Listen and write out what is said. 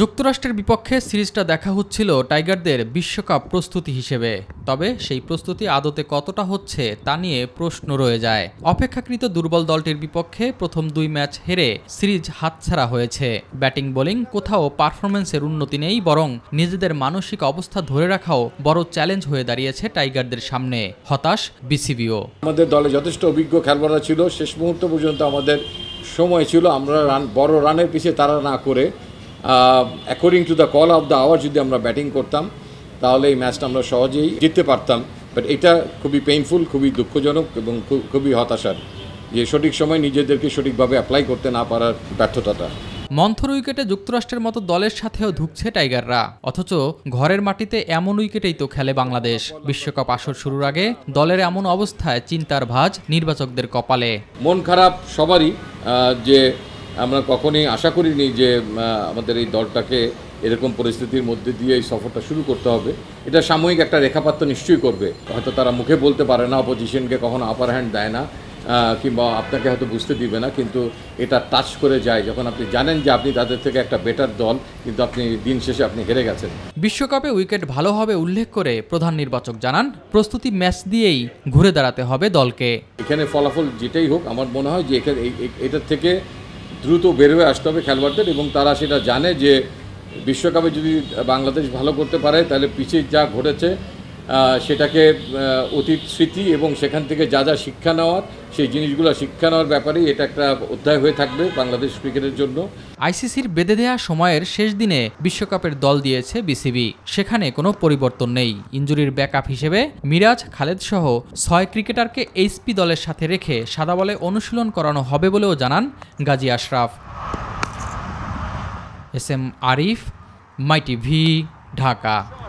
যুক্তরাষ্ট্রের বিপক্ষে সিরিজটা দেখা হচ্ছিল টাইগারদের বিশ্বকাপ প্রস্তুতি হিসেবে তবে সেই প্রস্তুতি আদতে কতটা হচ্ছে তা নিয়ে প্রশ্ন রয়ে যায় অপেক্ষাকৃত দুর্বল দলটির বিপক্ষে প্রথম দুই ম্যাচ হেরে সিরিজ হাতছাড়া হয়েছে ব্যাটিং বোলিং কোথাও পারফরমেন্সের উন্নতি নেই বরং নিজেদের মানসিক অবস্থা ধরে রাখাও বড় চ্যালেঞ্জ হয়ে দাঁড়িয়েছে টাইগারদের সামনে হতাশ বিসিবিও আমাদের দলে যথেষ্ট অভিজ্ঞ খেলোয়াড়রা ছিল শেষ মুহূর্ত পর্যন্ত আমাদের সময় ছিল আমরা রান বড় রানের পিছিয়ে তারা না করে according to the call of the hour যদি আমরা ব্যাটিং করতাম তাহলে এই ম্যাচটা আমরা সহজেই জিততে পারতাম বাট এটা খুবই পেইনফুল খুবই দুঃখজনক এবং খুবই হতাশার যে সঠিক সময় নিজেদেরকে সঠিকভাবে অ্যাপ্লাই করতে না পারার ব্যর্থতাটা মন্থর উইকেটে যুক্তরাষ্ট্রের মতো দলের সাথেও ঢুকছে টাইগাররা অথচ ঘরের মাটিতে এমন উইকেটেই তো খেলে বাংলাদেশ বিশ্বকাপ আসর শুরুর আগে দলের এমন অবস্থায় চিন্তার ভাজ নির্বাচকদের কপালে মন খারাপ সবারই যে আমরা কখনোই আশা করিনি যে আমাদের এই দলটাকে এরকম পরিস্থিতির মধ্যে দিয়ে এই সফরটা শুরু করতে হবে এটা সাময়িক একটা রেখাপাত্র নিশ্চয়ই করবে হয়তো তারা মুখে বলতে পারে না অপোজিশনকে কখনো আপার হ্যান্ড দেয় না কিংবা আপনাকে হয়তো বুঝতে দিবে না কিন্তু এটা টাচ করে যায় যখন আপনি জানেন যে আপনি তাদের থেকে একটা বেটার দল কিন্তু আপনি দিন শেষে আপনি হেরে গেছেন বিশ্বকাপে উইকেট ভালো হবে উল্লেখ করে প্রধান নির্বাচক জানান প্রস্তুতি ম্যাচ দিয়েই ঘুরে দাঁড়াতে হবে দলকে এখানে ফলাফল যেটাই হোক আমার মনে হয় যে এখানে এটার থেকে দ্রুত বের হয়ে আসতে হবে খেলোয়াড়দের এবং তারা সেটা জানে যে বিশ্বকাপে যদি বাংলাদেশ ভালো করতে পারে তাহলে পিছিয়ে যা ঘটেছে সেটাকে অতীত স্মৃতি এবং সেখান থেকে যা যা শিক্ষা নেওয়ার সেই জিনিসগুলো শিক্ষা নেওয়ার ব্যাপারে এটা একটা অধ্যায় হয়ে থাকবে বাংলাদেশ ক্রিকেটের জন্য আইসিসির বেঁধে দেয়া সময়ের শেষ দিনে বিশ্বকাপের দল দিয়েছে বিসিবি সেখানে কোনো পরিবর্তন নেই ইঞ্জুরির ব্যাকআপ হিসেবে মিরাজ খালেদ সহ ছয় ক্রিকেটারকে এইচপি দলের সাথে রেখে সাদা বলে অনুশীলন করানো হবে বলেও জানান Gazi Ashraf S M Arif My TV Dhaka